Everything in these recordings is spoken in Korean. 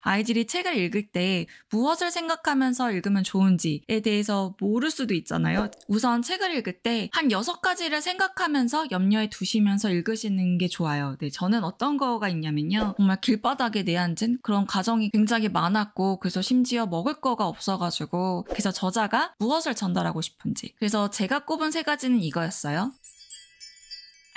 아이들이 책을 읽을 때 무엇을 생각하면서 읽으면 좋은지에 대해서 모를 수도 있잖아요. 우선 책을 읽을 때 한 여섯 가지를 생각하면서 염려해 두시면서 읽으시는 게 좋아요. 네, 저는 어떤 거가 있냐면요. 정말 길바닥에 내앉은 그런 가정이 굉장히 많았고 그래서 심지어 먹을 거가 없어가지고 그래서 저자가 무엇을 전달하고 싶은지 그래서 제가 꼽은 세 가지는 이거였어요.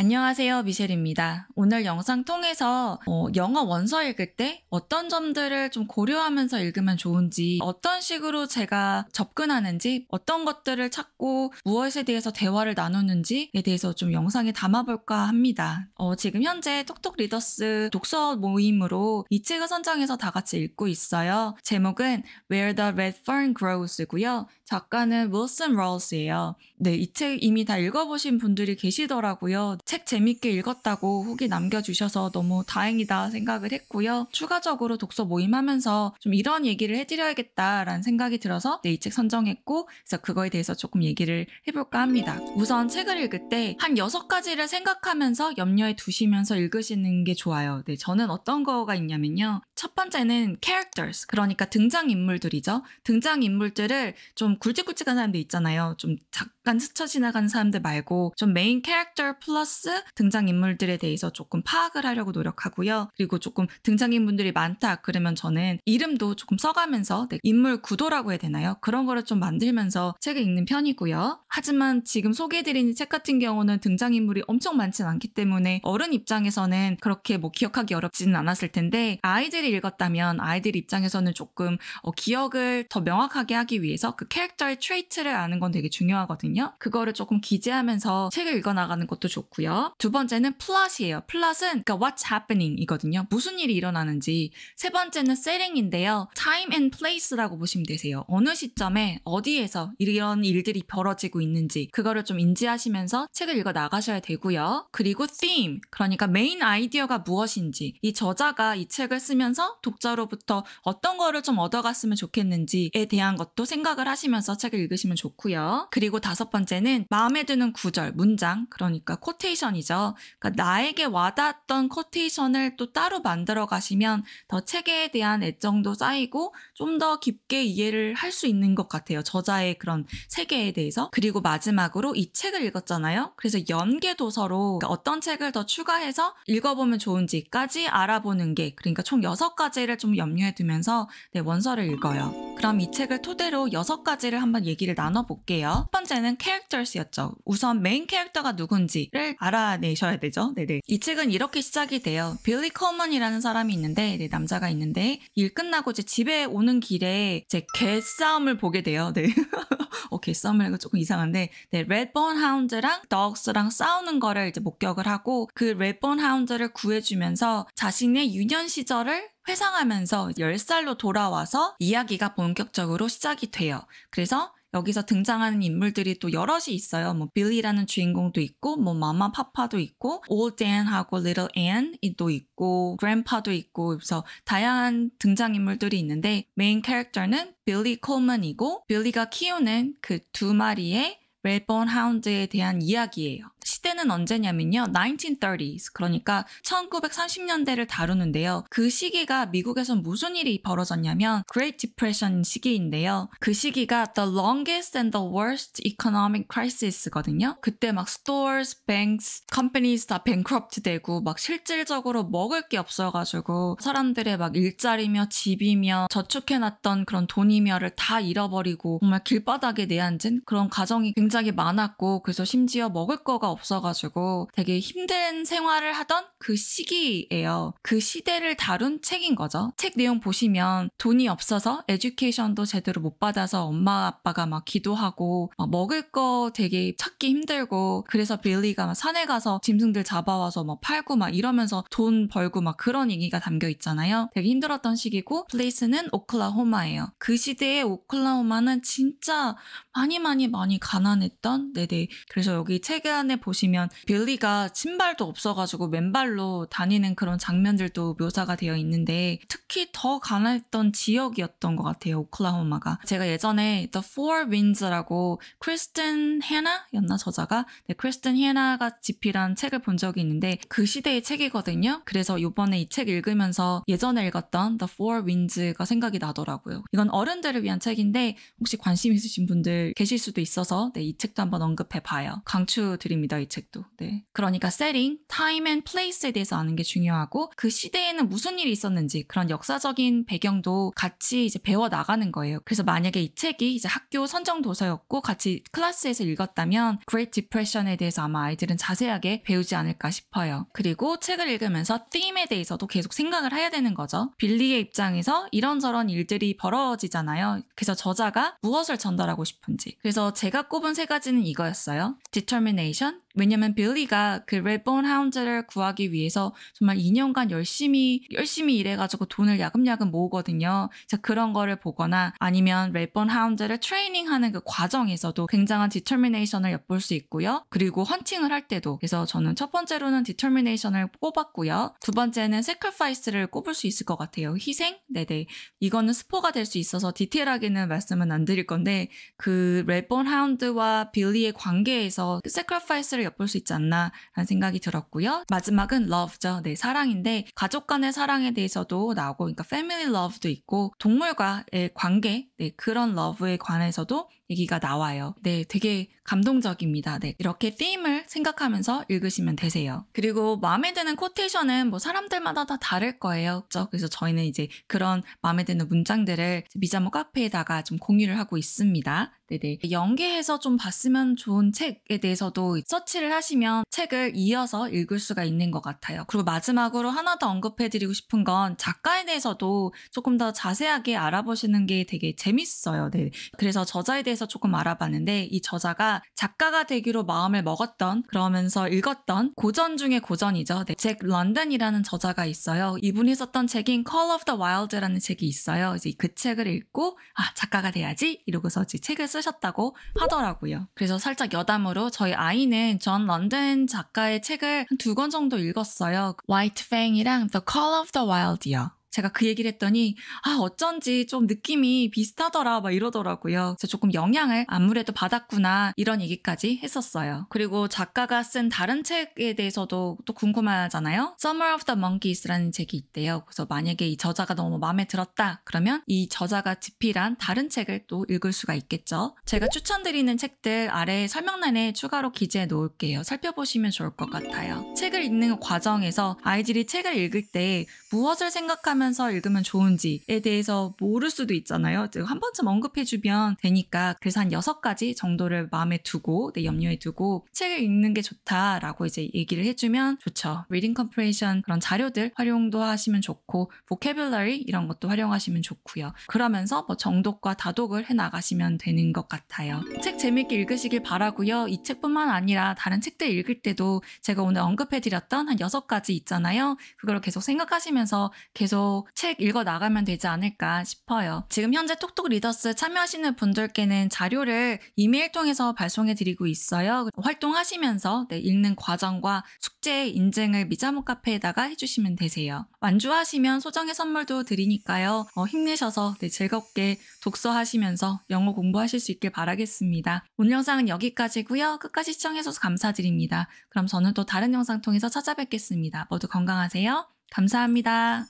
안녕하세요 미셸입니다. 오늘 영상 통해서 어, 영어 원서 읽을 때 어떤 점들을 좀 고려하면서 읽으면 좋은지 어떤 식으로 제가 접근하는지 어떤 것들을 찾고 무엇에 대해서 대화를 나누는지에 대해서 좀 영상에 담아볼까 합니다. 어, 지금 현재 톡톡 리더스 독서 모임으로 이 책을 선정해서 다 같이 읽고 있어요. 제목은 Where the Red Fern Grows고요. 작가는 윌슨 롤스예요. 네, 이 책 이미 다 읽어보신 분들이 계시더라고요. 책 재밌게 읽었다고 후기 남겨주셔서 너무 다행이다 생각을 했고요. 추가적으로 독서 모임하면서 좀 이런 얘기를 해드려야겠다라는 생각이 들어서 네, 이 책 선정했고 그래서 그거에 대해서 조금 얘기를 해볼까 합니다. 우선 책을 읽을 때 한 여섯 가지를 생각하면서 염려에 두시면서 읽으시는 게 좋아요. 네, 저는 어떤 거가 있냐면요. 첫 번째는 characters 그러니까 등장인물들이죠. 등장인물들을 좀 굵직굵직한 사람들 있잖아요. 좀 잠깐 스쳐 지나가는 사람들 말고 좀 메인 캐릭터 플러스 플러스 등장인물들에 대해서 조금 파악을 하려고 노력하고요. 그리고 조금 등장인물들이 많다 그러면 저는 이름도 조금 써가면서 네, 인물 구도라고 해야 되나요? 그런 거를 좀 만들면서 책을 읽는 편이고요. 하지만 지금 소개해드리는책 같은 경우는 등장인물이 엄청 많진 않기 때문에 어른 입장에서는 그렇게 뭐 기억하기 어렵지는 않았을 텐데 아이들이 읽었다면 아이들 입장에서는 조금 어, 기억을 더 명확하게 하기 위해서 그 캐릭터의 트레이트를 아는 건 되게 중요하거든요. 그거를 조금 기재하면서 책을 읽어나가는 것도 좋고요. 있고요. 두 번째는 플랏이에요플랏은 그러니까 what's happening 이거든요. 무슨 일이 일어나는지. 세 번째는 setting인데요. time and place라고 보시면 되세요. 어느 시점에 어디에서 이런 일들이 벌어지고 있는지 그거를 좀 인지하시면서 책을 읽어 나가셔야 되고요. 그리고 theme 그러니까 메인 아이디어가 무엇인지 이 저자가 이 책을 쓰면서 독자로부터 어떤 거를 좀 얻어갔으면 좋겠는지에 대한 것도 생각을 하시면서 책을 읽으시면 좋고요. 그리고 다섯 번째는 마음에 드는 구절, 문장 그러니까 코테 코테이션이죠. 그러니까 나에게 와닿았던 코테이션을 또 따로 만들어 가시면 더 책에 대한 애정도 쌓이고 좀 더 깊게 이해를 할 수 있는 것 같아요. 저자의 그런 세계에 대해서. 그리고 마지막으로 이 책을 읽었잖아요. 그래서 연계 도서로 그러니까 어떤 책을 더 추가해서 읽어보면 좋은지까지 알아보는 게 그러니까 총 6가지를 좀 염려해 두면서 네, 원서를 읽어요. 그럼 이 책을 토대로 여섯 가지를 한번 얘기를 나눠볼게요. 첫 번째는 캐릭터스였죠. 우선 메인 캐릭터가 누군지를 알아내셔야 되죠. 네네. 이 책은 이렇게 시작이 돼요. 빌리 커먼이라는 사람이 있는데, 네, 남자가 있는데, 일 끝나고 이제 집에 오는 길에 이제 개싸움을 보게 돼요. 네. 어, 개싸움이라는 건 조금 이상한데, 네, 레드본 하운드랑 덕스랑 싸우는 거를 이제 목격을 하고, 그 레드본 하운드를 구해주면서 자신의 유년 시절을 회상하면서 10살로 돌아와서 이야기가 본격적으로 시작이 돼요. 그래서 여기서 등장하는 인물들이 또 여럿이 있어요. 뭐 빌리라는 주인공도 있고 뭐 마마 파파도 있고 올 댄하고 리틀 앤도 있고 그랜파도 있고 그래서 다양한 등장인물들이 있는데 메인 캐릭터는 빌리 콜먼이고 빌리가 키우는 그 두 마리의 레본 하운드에 대한 이야기예요. 시대는 언제냐면요. 1930s 그러니까 1930년대를 다루는데요. 그 시기가 미국에서 무슨 일이 벌어졌냐면 Great Depression 시기인데요. 그 시기가 the longest and the worst economic crisis거든요. 그때 막 stores, banks, companies 다 bankrupt 되고 막 실질적으로 먹을 게 없어가지고 사람들의 막 일자리며 집이며 저축해놨던 그런 돈이며를 다 잃어버리고 정말 길바닥에 내앉은 그런 가정이 굉장히 많았고 그래서 심지어 먹을 거가 없어 없어가지고 되게 힘든 생활을 하던 그 시기예요. 그 시대를 다룬 책인 거죠. 책 내용 보시면 돈이 없어서 에듀케이션도 제대로 못 받아서 엄마 아빠가 막 기도하고 막 먹을 거 되게 찾기 힘들고 그래서 빌리가 막 산에 가서 짐승들 잡아와서 막 팔고 막 이러면서 돈 벌고 막 그런 얘기가 담겨 있잖아요. 되게 힘들었던 시기고 플레이스는 오클라호마예요. 그 시대의 오클라호마는 진짜 많이 많이 많이 가난했던 네네. 그래서 여기 책 안에 보시면 빌리가 신발도 없어가지고 맨발로 다니는 그런 장면들도 묘사가 되어 있는데 특히 더 가난했던 지역이었던 것 같아요. 오클라호마가. 제가 예전에 The Four Winds라고 크리스틴 헤나였나 저자가 네, 크리스틴 헤나가 집필한 책을 본 적이 있는데 그 시대의 책이거든요. 그래서 이번에 이 책 읽으면서 예전에 읽었던 The Four Winds가 생각이 나더라고요. 이건 어른들을 위한 책인데 혹시 관심 있으신 분들 분들 계실 수도 있어서 네, 이 책도 한번 언급해 봐요. 강추드립니다. 이 책도. 네. 그러니까 setting, time and place에 대해서 아는 게 중요하고 그 시대에는 무슨 일이 있었는지 그런 역사적인 배경도 같이 이제 배워 나가는 거예요. 그래서 만약에 이 책이 이제 학교 선정 도서였고 같이 클래스에서 읽었다면 Great Depression에 대해서 아마 아이들은 자세하게 배우지 않을까 싶어요. 그리고 책을 읽으면서 theme에 대해서도 계속 생각을 해야 되는 거죠. 빌리의 입장에서 이런저런 일들이 벌어지잖아요. 그래서 저자가 무엇을 전달하고 싶은 금지. 그래서 제가 꼽은 세 가지는 이거였어요. determination, 왜냐면 빌리가 그 레본 하운즈를 구하기 위해서 정말 2년간 열심히 열심히 일해가지고 돈을 야금야금 모으거든요. 자 그런 거를 보거나 아니면 레본 하운즈를 트레이닝하는 그 과정에서도 굉장한 디터미네이션을 엿볼 수 있고요. 그리고 헌팅을 할 때도 그래서 저는 첫 번째로는 디터미네이션을 꼽았고요. 두 번째는 세크파이스를 꼽을 수 있을 것 같아요. 희생? 네네. 이거는 스포가 될 수 있어서 디테일하게는 말씀은 안 드릴 건데 그 레본 하운드와 빌리의 관계에서 세크파이스를 그 효과를 엿볼 수 있지 않나라는 생각이 들었고요. 마지막은 love죠. 네, 사랑인데 가족 간의 사랑에 대해서도 나오고 그러니까 family love도 있고 동물과의 관계, 네, 그런 love에 관해서도 얘기가 나와요. 네, 되게 감동적입니다. 네, 이렇게 팀을 생각하면서 읽으시면 되세요. 그리고 마음에 드는 코테이션은 뭐 사람들마다 다 다를 거예요. 그렇죠? 그래서 저희는 이제 그런 마음에 드는 문장들을 미자모 카페에다가 좀 공유를 하고 있습니다. 네네. 네. 연계해서 좀 봤으면 좋은 책에 대해서도 서치를 하시면 책을 이어서 읽을 수가 있는 것 같아요. 그리고 마지막으로 하나 더 언급해드리고 싶은 건 작가에 대해서도 조금 더 자세하게 알아보시는 게 되게 재밌어요. 네. 그래서 저자에 대해서 대해서 조금 알아봤는데 이 저자가 작가가 되기로 마음을 먹었던 그러면서 읽었던 고전 중의 고전이죠. 네. 잭 런던이라는 저자가 있어요. 이분이 썼던 책인 Call of the Wild라는 책이 있어요. 이제 그 책을 읽고 아 작가가 돼야지 이러고서 이제 책을 쓰셨다고 하더라고요. 그래서 살짝 여담으로 저희 아이는 전 런던 작가의 책을 한 두 권 정도 읽었어요. White Fang이랑 The Call of the Wild이요. 제가 그 얘기를 했더니 아 어쩐지 좀 느낌이 비슷하더라 막 이러더라고요. 그래서 조금 영향을 아무래도 받았구나 이런 얘기까지 했었어요. 그리고 작가가 쓴 다른 책에 대해서도 또 궁금하잖아요. Summer of the Monkeys라는 책이 있대요. 그래서 만약에 이 저자가 너무 마음에 들었다 그러면 이 저자가 집필한 다른 책을 또 읽을 수가 있겠죠. 제가 추천드리는 책들 아래 설명란에 추가로 기재해 놓을게요. 살펴보시면 좋을 것 같아요. 책을 읽는 과정에서 아이들이 책을 읽을 때 무엇을 생각하면 하면서 읽으면 좋은지에 대해서 모를 수도 있잖아요. 한 번쯤 언급해주면 되니까 그래서 한 여섯 가지 정도를 마음에 두고 내 네, 염려에 두고 책을 읽는 게 좋다라고 이제 얘기를 해주면 좋죠. Reading c o p 리 r a t i o n 그런 자료들 활용도 하시면 좋고 Vocabulary 이런 것도 활용하시면 좋고요. 그러면서 뭐 정독과 다독을 해나가시면 되는 것 같아요. 책 재밌게 읽으시길 바라고요. 이 책뿐만 아니라 다른 책들 읽을 때도 제가 오늘 언급해드렸던 한 여섯 가지 있잖아요. 그걸 계속 생각하시면서 계속 책 읽어 나가면 되지 않을까 싶어요. 지금 현재 톡톡 리더스 참여하시는 분들께는 자료를 이메일 통해서 발송해 드리고 있어요. 활동하시면서 네, 읽는 과정과 숙제 인증을 미자모 카페에다가 해주시면 되세요. 완주하시면 소정의 선물도 드리니까요. 어, 힘내셔서 네, 즐겁게 독서하시면서 영어 공부하실 수 있길 바라겠습니다. 오늘 영상은 여기까지고요. 끝까지 시청해주셔서 감사드립니다. 그럼 저는 또 다른 영상 통해서 찾아뵙겠습니다. 모두 건강하세요. 감사합니다.